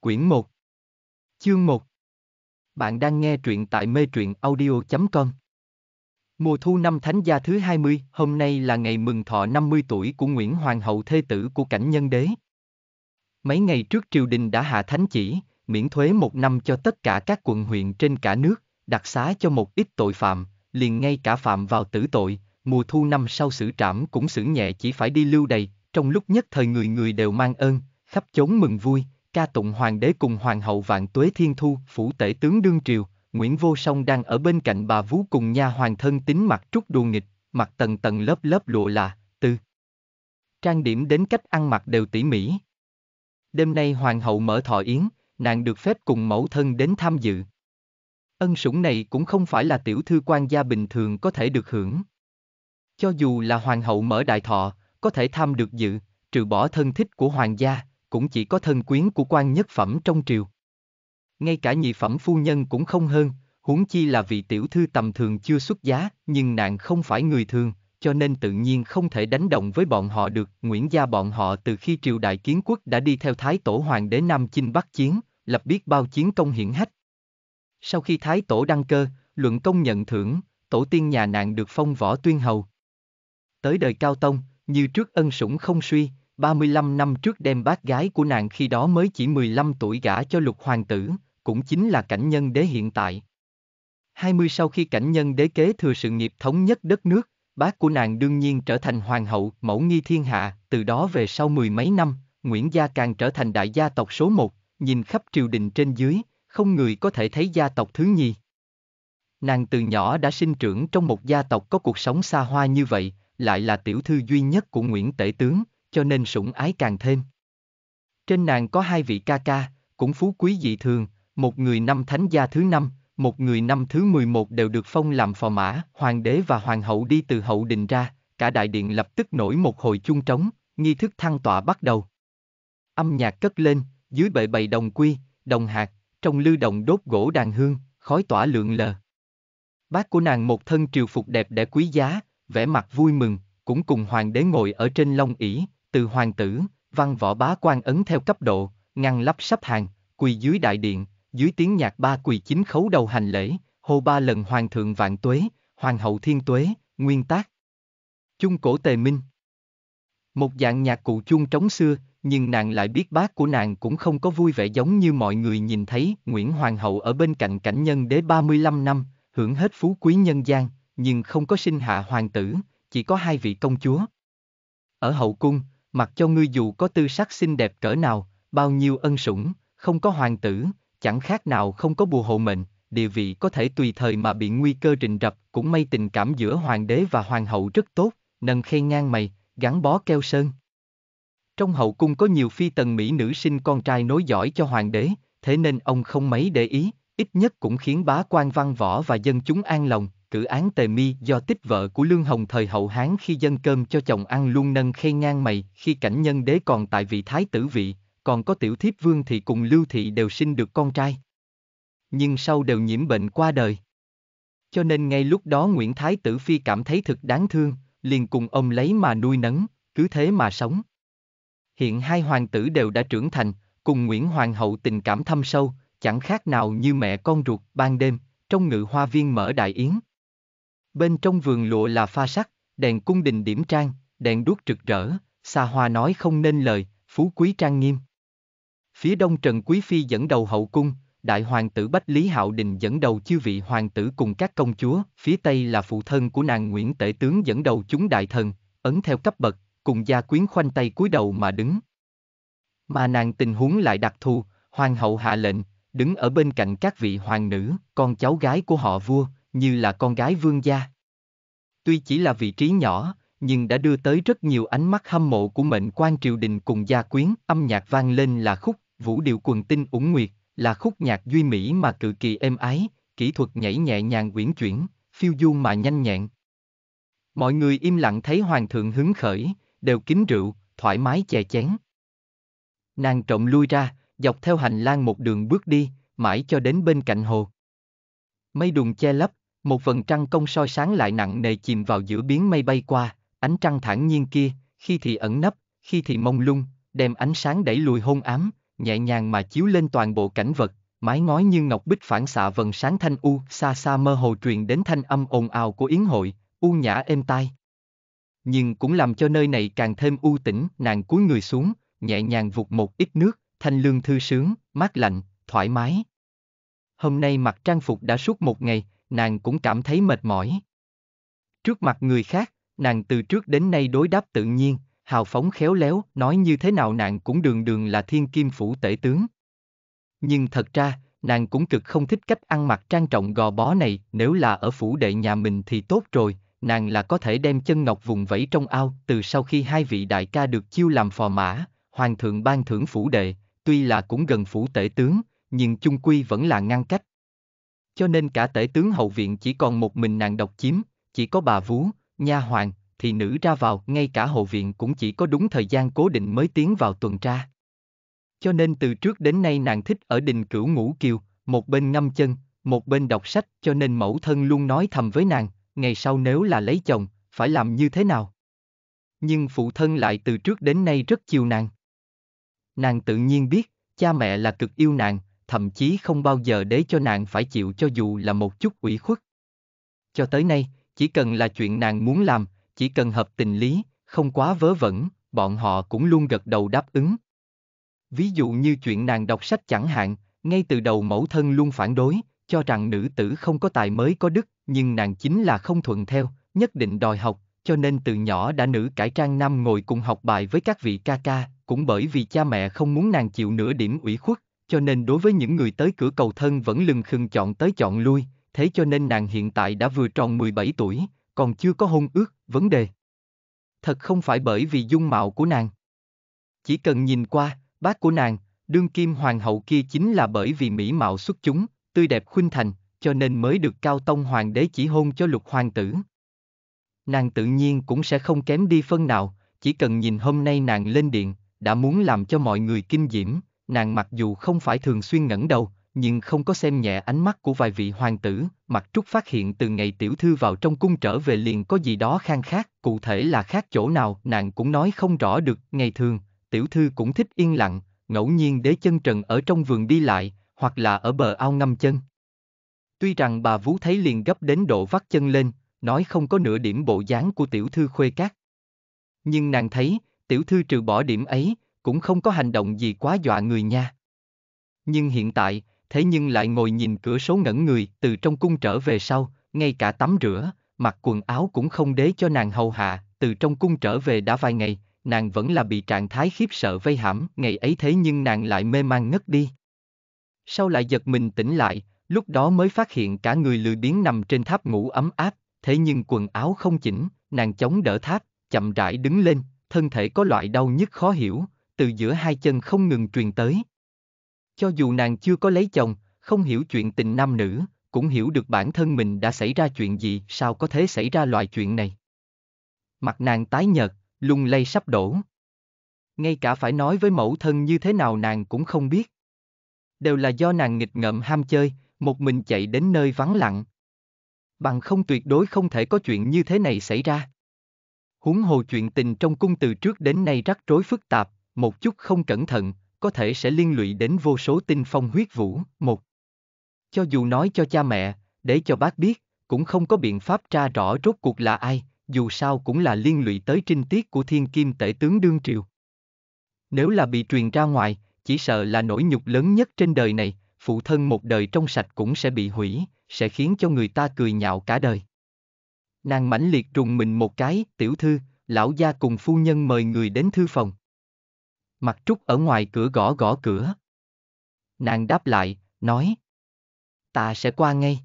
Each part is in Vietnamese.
Quyển 1 Chương 1 Bạn đang nghe truyện tại mê truyện audio.com Mùa thu năm Thánh gia thứ 20, hôm nay là ngày mừng thọ 50 tuổi của Nguyễn Hoàng hậu thê tử của cảnh nhân đế. Mấy ngày trước triều đình đã hạ thánh chỉ, miễn thuế một năm cho tất cả các quận huyện trên cả nước, đặc xá cho một ít tội phạm, liền ngay cả phạm vào tử tội, mùa thu năm sau xử trảm cũng xử nhẹ chỉ phải đi lưu đầy, trong lúc nhất thời người người đều mang ơn, khắp chốn mừng vui, ca tụng hoàng đế cùng hoàng hậu vạn tuế thiên thu, phủ tể tướng đương triều, Nguyễn Vô Song đang ở bên cạnh bà vú cùng nha hoàng thân tính mặt trúc đùa nghịch, mặt tầng tầng lớp lớp lụa là, từ Trang điểm đến cách ăn mặc đều tỉ mỉ. Đêm nay hoàng hậu mở thọ yến, nàng được phép cùng mẫu thân đến tham dự. Ân sủng này cũng không phải là tiểu thư quan gia bình thường có thể được hưởng. Cho dù là hoàng hậu mở đại thọ, có thể tham được dự, trừ bỏ thân thích của hoàng gia, cũng chỉ có thân quyến của quan nhất phẩm trong triều. Ngay cả nhị phẩm phu nhân cũng không hơn, huống chi là vị tiểu thư tầm thường chưa xuất giá, nhưng nàng không phải người thường, cho nên tự nhiên không thể đánh động với bọn họ được. Nguyễn gia bọn họ từ khi triều đại kiến quốc đã đi theo Thái Tổ Hoàng đế Nam Chinh Bắc Chiến, lập biết bao chiến công hiển hách. Sau khi Thái Tổ đăng cơ, luận công nhận thưởng, tổ tiên nhà nàng được phong võ tuyên hầu. Tới đời Cao Tông, như trước ân sủng không suy, 35 năm trước đem bác gái của nàng khi đó mới chỉ 15 tuổi gả cho lục hoàng tử, cũng chính là cảnh nhân đế hiện tại. 20 sau khi cảnh nhân đế kế thừa sự nghiệp thống nhất đất nước, bác của nàng đương nhiên trở thành hoàng hậu, mẫu nghi thiên hạ, từ đó về sau mười mấy năm, Nguyễn Gia càng trở thành đại gia tộc số một, nhìn khắp triều đình trên dưới, không người có thể thấy gia tộc thứ nhì. Nàng từ nhỏ đã sinh trưởng trong một gia tộc có cuộc sống xa hoa như vậy, lại là tiểu thư duy nhất của Nguyễn Tể Tướng, cho nên sủng ái càng thêm. Trên nàng có hai vị ca ca, cũng phú quý dị thường, một người năm thánh gia thứ năm, một người năm thứ 11 đều được phong làm phò mã, hoàng đế và hoàng hậu đi từ hậu đình ra, cả đại điện lập tức nổi một hồi chung trống, nghi thức thăng tọa bắt đầu. Âm nhạc cất lên, dưới bệ bày đồng quy, đồng hạt, trong lư đồng đốt gỗ đàn hương, khói tỏa lượn lờ. Bác của nàng một thân triều phục đẹp đẽ quý giá, vẻ mặt vui mừng, cũng cùng hoàng đế ngồi ở trên long ỷ, từ hoàng tử, văn võ bá quan ấn theo cấp độ, ngăn lắp sắp hàng, quỳ dưới đại điện, dưới tiếng nhạc ba quỳ chính khấu đầu hành lễ, hô ba lần hoàng thượng vạn tuế, hoàng hậu thiên tuế, nguyên tác. Chung cổ tề minh Một dạng nhạc cụ chuông trống xưa, nhưng nàng lại biết bác của nàng cũng không có vui vẻ giống như mọi người nhìn thấy Nguyễn Hoàng hậu ở bên cạnh cảnh nhân đế 35 năm, hưởng hết phú quý nhân gian, nhưng không có sinh hạ hoàng tử, chỉ có hai vị công chúa. Ở hậu cung, mặc cho ngươi dù có tư sắc xinh đẹp cỡ nào, bao nhiêu ân sủng, không có hoàng tử, chẳng khác nào không có bùa hộ mệnh, địa vị có thể tùy thời mà bị nguy cơ rình rập, cũng may tình cảm giữa hoàng đế và hoàng hậu rất tốt, nâng khen ngang mày, gắn bó keo sơn. Trong hậu cung có nhiều phi tần mỹ nữ sinh con trai nối giỏi cho hoàng đế, thế nên ông không mấy để ý, ít nhất cũng khiến bá quan văn võ và dân chúng an lòng, cử án tề mi do tích vợ của Lương Hồng thời hậu Hán khi dân cơm cho chồng ăn luôn nâng khay ngang mày, khi cảnh nhân đế còn tại vị thái tử vị, còn có tiểu thiếp vương thì cùng lưu thị đều sinh được con trai. Nhưng sau đều nhiễm bệnh qua đời. Cho nên ngay lúc đó Nguyễn Thái Tử Phi cảm thấy thực đáng thương, liền cùng ông lấy mà nuôi nấng, cứ thế mà sống. Hiện hai hoàng tử đều đã trưởng thành, cùng Nguyễn Hoàng hậu tình cảm thâm sâu, chẳng khác nào như mẹ con ruột ban đêm, trong ngự hoa viên mở đại yến, Bên trong vườn lụa là pha sắc, đèn cung đình điểm trang, đèn đuốc rực rỡ, xa hoa nói không nên lời, phú quý trang nghiêm. Phía đông Trần Quý Phi dẫn đầu hậu cung, đại hoàng tử Bách Lý Hạo Đình dẫn đầu chư vị hoàng tử cùng các công chúa, phía tây là phụ thân của nàng Nguyễn Tể Tướng dẫn đầu chúng đại thần, ấn theo cấp bậc, cùng gia quyến khoanh tay cúi đầu mà đứng. Mà nàng tình huống lại đặc thù, hoàng hậu hạ lệnh, đứng ở bên cạnh các vị hoàng nữ, con cháu gái của họ vua, như là con gái vương gia. Tuy chỉ là vị trí nhỏ, nhưng đã đưa tới rất nhiều ánh mắt hâm mộ của mệnh quan triều đình cùng gia quyến, âm nhạc vang lên là khúc, vũ điệu quần tinh ủng nguyệt, là khúc nhạc duy mỹ mà cực kỳ êm ái, kỹ thuật nhảy nhẹ nhàng quyển chuyển, phiêu du mà nhanh nhẹn. Mọi người im lặng thấy hoàng thượng hứng khởi, đều kính rượu, thoải mái chè chén. Nàng trọng lui ra, dọc theo hành lang một đường bước đi, mãi cho đến bên cạnh hồ. Mây đùng che lấp, một vần trăng công soi sáng lại nặng nề chìm vào giữa biến mây bay qua, ánh trăng thản nhiên kia, khi thì ẩn nấp, khi thì mông lung, đem ánh sáng đẩy lùi hôn ám, nhẹ nhàng mà chiếu lên toàn bộ cảnh vật, mái ngói như ngọc bích phản xạ vần sáng thanh u, xa xa mơ hồ truyền đến thanh âm ồn ào của yến hội, u nhã êm tai. Nhưng cũng làm cho nơi này càng thêm u tĩnh, nàng cúi người xuống, nhẹ nhàng vụt một ít nước, thanh lương thư sướng, mát lạnh, thoải mái. Hôm nay mặc trang phục đã suốt một ngày, nàng cũng cảm thấy mệt mỏi. Trước mặt người khác, nàng từ trước đến nay đối đáp tự nhiên, hào phóng khéo léo, nói như thế nào nàng cũng đường đường là thiên kim phủ tể tướng. Nhưng thật ra, nàng cũng cực không thích cách ăn mặc trang trọng gò bó này, nếu là ở phủ đệ nhà mình thì tốt rồi, nàng là có thể đem chân ngọc vùng vẫy trong ao, từ sau khi hai vị đại ca được chiêu làm phò mã, hoàng thượng ban thưởng phủ đệ, tuy là cũng gần phủ tể tướng, nhưng chung quy vẫn là ngăn cách, cho nên cả tể tướng hậu viện chỉ còn một mình nàng độc chiếm, chỉ có bà vú, nha hoàng, thì nữ ra vào, ngay cả hậu viện cũng chỉ có đúng thời gian cố định mới tiến vào tuần tra. Cho nên từ trước đến nay nàng thích ở đình cửu ngủ kiều, một bên ngâm chân, một bên đọc sách cho nên mẫu thân luôn nói thầm với nàng, ngày sau nếu là lấy chồng, phải làm như thế nào. Nhưng phụ thân lại từ trước đến nay rất chiều nàng. Nàng tự nhiên biết, cha mẹ là cực yêu nàng, thậm chí không bao giờ để cho nàng phải chịu cho dù là một chút ủy khuất. Cho tới nay, chỉ cần là chuyện nàng muốn làm, chỉ cần hợp tình lý, không quá vớ vẩn, bọn họ cũng luôn gật đầu đáp ứng. Ví dụ như chuyện nàng đọc sách chẳng hạn, ngay từ đầu mẫu thân luôn phản đối, cho rằng nữ tử không có tài mới có đức, nhưng nàng chính là không thuận theo, nhất định đòi học, cho nên từ nhỏ đã nữ cải trang nam ngồi cùng học bài với các vị ca ca, cũng bởi vì cha mẹ không muốn nàng chịu nửa điểm ủy khuất, cho nên đối với những người tới cửa cầu thân vẫn lừng khừng chọn tới chọn lui, thế cho nên nàng hiện tại đã vừa tròn 17 tuổi, còn chưa có hôn ước, vấn đề. Thật không phải bởi vì dung mạo của nàng. Chỉ cần nhìn qua, bác của nàng, đương kim hoàng hậu kia chính là bởi vì mỹ mạo xuất chúng, tươi đẹp khuynh thành, cho nên mới được cao tông hoàng đế chỉ hôn cho lục hoàng tử. Nàng tự nhiên cũng sẽ không kém đi phân nào, chỉ cần nhìn hôm nay nàng lên điện, đã muốn làm cho mọi người kinh diễm, nàng mặc dù không phải thường xuyên ngẩng đầu, nhưng không có xem nhẹ ánh mắt của vài vị hoàng tử, mặt trúc phát hiện từ ngày tiểu thư vào trong cung trở về liền có gì đó khang khác, cụ thể là khác chỗ nào nàng cũng nói không rõ được, ngày thường, tiểu thư cũng thích yên lặng, ngẫu nhiên đế chân trần ở trong vườn đi lại, hoặc là ở bờ ao ngâm chân. Tuy rằng bà vú thấy liền gấp đến độ vắt chân lên, nói không có nửa điểm bộ dáng của tiểu thư khuê cát. Nhưng nàng thấy, tiểu thư trừ bỏ điểm ấy, cũng không có hành động gì quá dọa người nha. Nhưng hiện tại, thế nhưng lại ngồi nhìn cửa số ngẩn người từ trong cung trở về sau, ngay cả tắm rửa, mặc quần áo cũng không đế cho nàng hầu hạ, từ trong cung trở về đã vài ngày, nàng vẫn là bị trạng thái khiếp sợ vây hãm, ngày ấy thế nhưng nàng lại mê man ngất đi. Sau lại giật mình tỉnh lại, lúc đó mới phát hiện cả người lười biếng nằm trên tháp ngủ ấm áp, thế nhưng quần áo không chỉnh, nàng chống đỡ tháp, chậm rãi đứng lên, thân thể có loại đau nhức khó hiểu, từ giữa hai chân không ngừng truyền tới. Cho dù nàng chưa có lấy chồng, không hiểu chuyện tình nam nữ, cũng hiểu được bản thân mình đã xảy ra chuyện gì, sao có thể xảy ra loại chuyện này. Mặt nàng tái nhợt, lung lay sắp đổ. Ngay cả phải nói với mẫu thân như thế nào nàng cũng không biết. Đều là do nàng nghịch ngợm ham chơi, một mình chạy đến nơi vắng lặng. Bằng không tuyệt đối không thể có chuyện như thế này xảy ra. Huống hồ chuyện tình trong cung từ trước đến nay rắc rối phức tạp, một chút không cẩn thận, có thể sẽ liên lụy đến vô số tinh phong huyết vũ. Một. Cho dù nói cho cha mẹ, để cho bác biết, cũng không có biện pháp tra rõ rốt cuộc là ai, dù sao cũng là liên lụy tới trinh tiết của thiên kim tể tướng đương triều. Nếu là bị truyền ra ngoài, chỉ sợ là nỗi nhục lớn nhất trên đời này, phụ thân một đời trong sạch cũng sẽ bị hủy, sẽ khiến cho người ta cười nhạo cả đời. Nàng mãnh liệt trùng mình một cái, tiểu thư, lão gia cùng phu nhân mời người đến thư phòng. Mặt Trúc ở ngoài cửa gõ gõ cửa. Nàng đáp lại, nói. Ta sẽ qua ngay.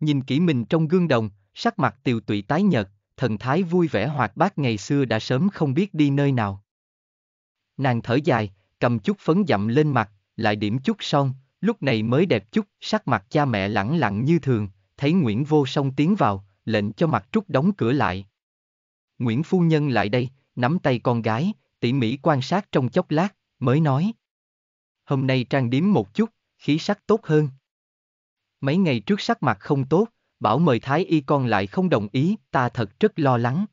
Nhìn kỹ mình trong gương đồng, sắc mặt tiều tụy tái nhợt, thần thái vui vẻ hoạt bát ngày xưa đã sớm không biết đi nơi nào. Nàng thở dài, cầm chút phấn dặm lên mặt, lại điểm chút son, lúc này mới đẹp chút, sắc mặt cha mẹ lẳng lặng như thường, thấy Nguyễn Vô Song tiến vào, lệnh cho mặt Trúc đóng cửa lại. Nguyễn Phu Nhân lại đây, nắm tay con gái, tỉ mỉ quan sát trong chốc lát, mới nói. Hôm nay trang điếm một chút, khí sắc tốt hơn. Mấy ngày trước sắc mặt không tốt, bảo mời thái y con lại không đồng ý, ta thật rất lo lắng.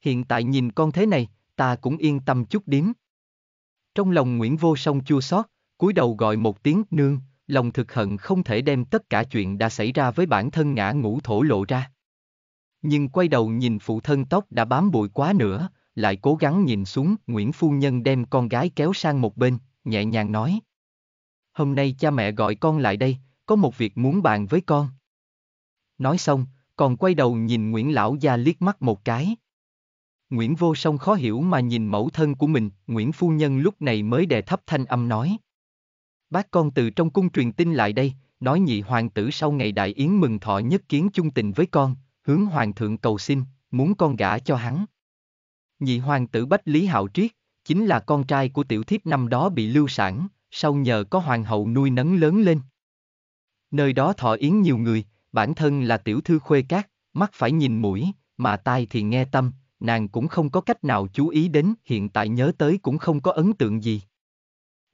Hiện tại nhìn con thế này, ta cũng yên tâm chút điếm. Trong lòng Nguyễn Vô Song chua xót, cúi đầu gọi một tiếng nương, lòng thực hận không thể đem tất cả chuyện đã xảy ra với bản thân ngã ngũ thổ lộ ra. Nhưng quay đầu nhìn phụ thân tóc đã bám bụi quá nữa, lại cố gắng nhìn xuống, Nguyễn Phu Nhân đem con gái kéo sang một bên, nhẹ nhàng nói. Hôm nay cha mẹ gọi con lại đây, có một việc muốn bàn với con. Nói xong, còn quay đầu nhìn Nguyễn Lão Gia liếc mắt một cái. Nguyễn Vô Song khó hiểu mà nhìn mẫu thân của mình, Nguyễn Phu Nhân lúc này mới đè thấp thanh âm nói. Bác con từ trong cung truyền tin lại đây, nói nhị hoàng tử sau ngày đại yến mừng thọ nhất kiến chung tình với con, hướng hoàng thượng cầu xin, muốn con gả cho hắn. Nhị hoàng tử Bách Lý Hạo Triết, chính là con trai của tiểu thiếp năm đó bị lưu sản, sau nhờ có hoàng hậu nuôi nấng lớn lên. Nơi đó thọ yến nhiều người, bản thân là tiểu thư khuê cát, mắt phải nhìn mũi, mà tai thì nghe tâm, nàng cũng không có cách nào chú ý đến, hiện tại nhớ tới cũng không có ấn tượng gì.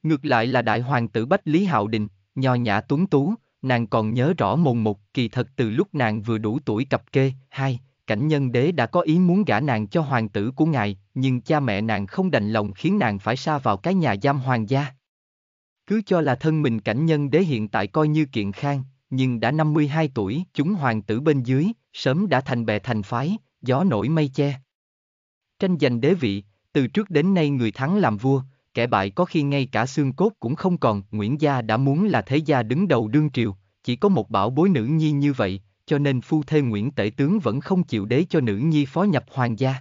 Ngược lại là đại hoàng tử Bách Lý Hạo Đình, nho nhã tuấn tú, nàng còn nhớ rõ mồn một, kỳ thật từ lúc nàng vừa đủ tuổi cặp kê, hai, cảnh nhân đế đã có ý muốn gả nàng cho hoàng tử của ngài, nhưng cha mẹ nàng không đành lòng khiến nàng phải xa vào cái nhà giam hoàng gia. Cứ cho là thân mình cảnh nhân đế hiện tại coi như kiện khang, nhưng đã 52 tuổi, chúng hoàng tử bên dưới, sớm đã thành bè thành phái, gió nổi mây che. Tranh giành đế vị, từ trước đến nay người thắng làm vua, kẻ bại có khi ngay cả xương cốt cũng không còn, Nguyễn Gia đã muốn là thế gia đứng đầu đương triều, chỉ có một bảo bối nữ nhi như vậy, cho nên phu thê Nguyễn Tể Tướng vẫn không chịu đế cho nữ nhi phó nhập hoàng gia.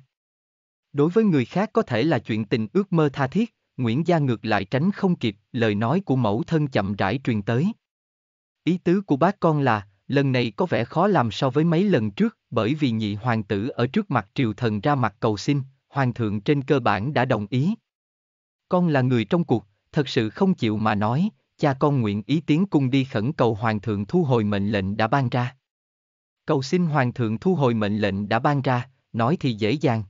Đối với người khác có thể là chuyện tình ước mơ tha thiết, Nguyễn Gia ngược lại tránh không kịp, lời nói của mẫu thân chậm rãi truyền tới. Ý tứ của bác con là, lần này có vẻ khó làm so với mấy lần trước, bởi vì nhị hoàng tử ở trước mặt triều thần ra mặt cầu xin, hoàng thượng trên cơ bản đã đồng ý. Con là người trong cuộc, thật sự không chịu mà nói, cha con nguyện ý tiến cung đi khẩn cầu hoàng thượng thu hồi mệnh lệnh đã ban ra. Cầu xin Hoàng thượng thu hồi mệnh lệnh đã ban ra, nói thì dễ dàng.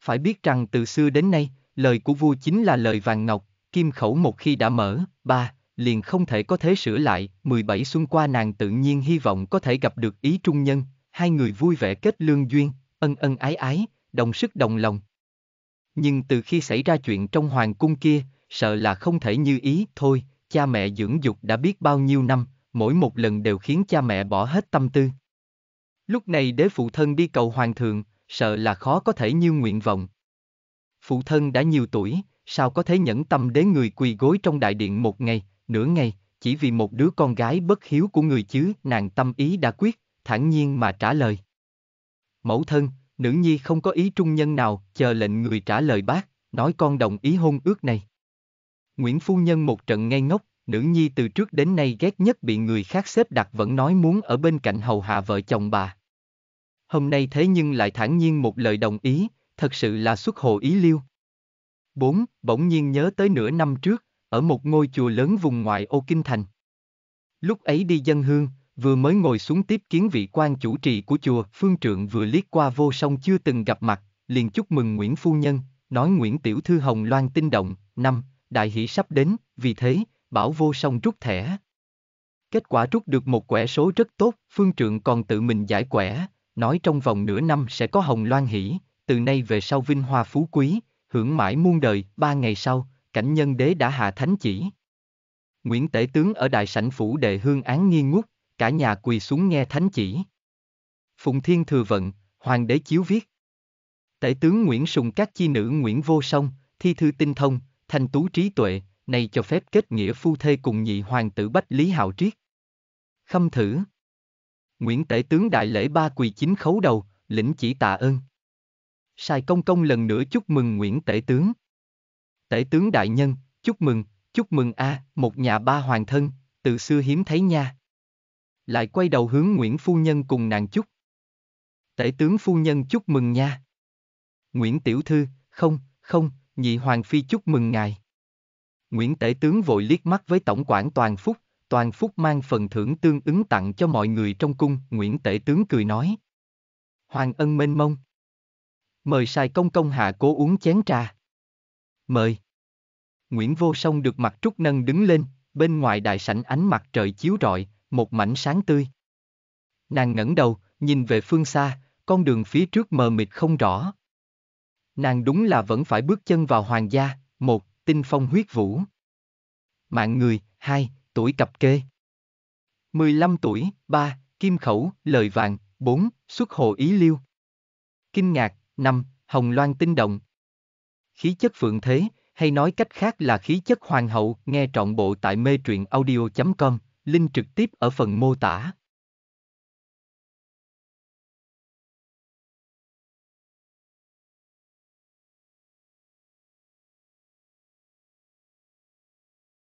Phải biết rằng từ xưa đến nay, lời của vua chính là lời vàng ngọc, kim khẩu một khi đã mở, ba, liền không thể có thế sửa lại, 17 xuân qua nàng tự nhiên hy vọng có thể gặp được ý trung nhân, hai người vui vẻ kết lương duyên, ân ân ái ái, đồng sức đồng lòng. Nhưng từ khi xảy ra chuyện trong hoàng cung kia, sợ là không thể như ý, thôi, cha mẹ dưỡng dục đã biết bao nhiêu năm, mỗi một lần đều khiến cha mẹ bỏ hết tâm tư. Lúc này đế phụ thân đi cầu hoàng thượng, sợ là khó có thể như nguyện vọng. Phụ thân đã nhiều tuổi, sao có thể nhẫn tâm đế người quỳ gối trong đại điện một ngày, nửa ngày, chỉ vì một đứa con gái bất hiếu của người chứ, nàng tâm ý đã quyết, thản nhiên mà trả lời. Mẫu thân, nữ nhi không có ý trung nhân nào, chờ lệnh người trả lời bác, nói con đồng ý hôn ước này. Nguyễn Phu Nhân một trận ngây ngốc, nữ nhi từ trước đến nay ghét nhất bị người khác xếp đặt vẫn nói muốn ở bên cạnh hầu hạ vợ chồng bà hôm nay thế nhưng lại thản nhiên một lời đồng ý, thật sự là xuất hồ ý liêu. 4. Bỗng nhiên nhớ tới nửa năm trước, ở một ngôi chùa lớn vùng ngoại ô Kinh Thành. Lúc ấy đi dân hương, vừa mới ngồi xuống tiếp kiến vị quan chủ trì của chùa, phương trượng vừa liếc qua vô song chưa từng gặp mặt, liền chúc mừng Nguyễn Phu Nhân, nói Nguyễn Tiểu Thư Hồng Loan tinh động, năm, đại hỷ sắp đến, vì thế, bảo vô song rút thẻ. Kết quả rút được một quẻ số rất tốt, phương trượng còn tự mình giải quẻ, nói trong vòng nửa năm sẽ có hồng loan hỷ, từ nay về sau vinh hoa phú quý, hưởng mãi muôn đời, ba ngày sau, cảnh nhân đế đã hạ thánh chỉ. Nguyễn Tể Tướng ở đại sảnh phủ đệ hương án nghi ngút, cả nhà quỳ xuống nghe thánh chỉ. Phụng Thiên Thừa Vận, Hoàng đế chiếu viết. Tể tướng Nguyễn Sùng các chi nữ Nguyễn Vô Song, thi thư tinh thông, thanh tú trí tuệ, này cho phép kết nghĩa phu thê cùng nhị hoàng tử Bách Lý Hạo Triết. Khâm thử. Nguyễn Tể tướng đại lễ ba quỳ chín khấu đầu, lĩnh chỉ tạ ơn. Sai Công Công lần nữa chúc mừng Nguyễn Tể tướng. Tể tướng đại nhân, chúc mừng, chúc mừng a, à, một nhà ba hoàng thân, từ xưa hiếm thấy nha. Lại quay đầu hướng Nguyễn Phu Nhân cùng nàng chúc. Tể tướng Phu Nhân chúc mừng nha. Nguyễn Tiểu Thư, không, không, nhị Hoàng Phi chúc mừng ngài. Nguyễn Tể tướng vội liếc mắt với Tổng quản Toàn Phúc, toàn phúc mang phần thưởng tương ứng tặng cho mọi người trong cung, Nguyễn Tể Tướng cười nói. Hoàng ân mênh mông. Mời sai Công Công Hạ cố uống chén trà. Mời. Nguyễn Vô Song được mặt trúc nâng đứng lên, bên ngoài đại sảnh ánh mặt trời chiếu rọi, một mảnh sáng tươi. Nàng ngẩng đầu, nhìn về phương xa, con đường phía trước mờ mịt không rõ. Nàng đúng là vẫn phải bước chân vào hoàng gia, một, tinh phong huyết vũ. Mạng người, hai, tuổi cặp kê. 15 tuổi, 3, kim khẩu, lời vàng, 4, xuất hồ ý liêu. Kinh ngạc, 5, hồng loan tinh động. Khí chất phượng thế, hay nói cách khác là khí chất hoàng hậu, nghe trọn bộ tại mê truyện audio.com, link trực tiếp ở phần mô tả.